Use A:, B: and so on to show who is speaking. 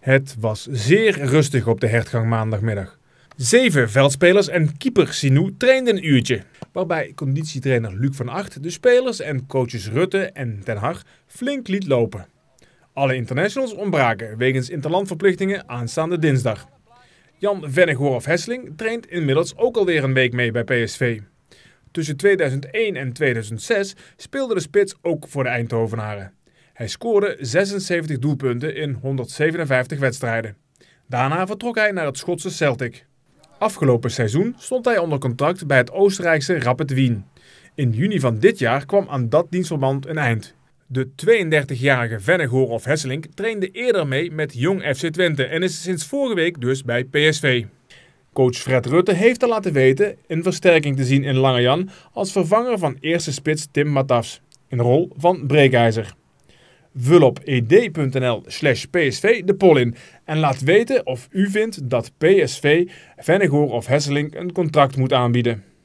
A: Het was zeer rustig op de hertgang maandagmiddag. Zeven veldspelers en keeper Sinou trainden een uurtje. Waarbij conditietrainer Luc van Acht de spelers en coaches Rutte en Ten Hag flink liet lopen. Alle internationals ontbraken wegens interlandverplichtingen aanstaande dinsdag. Jan Vennegoorf hessling traint inmiddels ook alweer een week mee bij PSV. Tussen 2001 en 2006 speelde de spits ook voor de Eindhovenaren. Hij scoorde 76 doelpunten in 157 wedstrijden. Daarna vertrok hij naar het Schotse Celtic. Afgelopen seizoen stond hij onder contract bij het Oostenrijkse Rapid Wien. In juni van dit jaar kwam aan dat dienstverband een eind. De 32-jarige Vennegoor of Hesselink trainde eerder mee met jong FC Twente en is sinds vorige week dus bij PSV. Coach Fred Rutte heeft te laten weten een versterking te zien in Langejan als vervanger van eerste spits Tim Matafs in rol van breekijzer. Vul op ed.nl slash PSV de poll in en laat weten of u vindt dat PSV Vennegoor of Hesseling een contract moet aanbieden.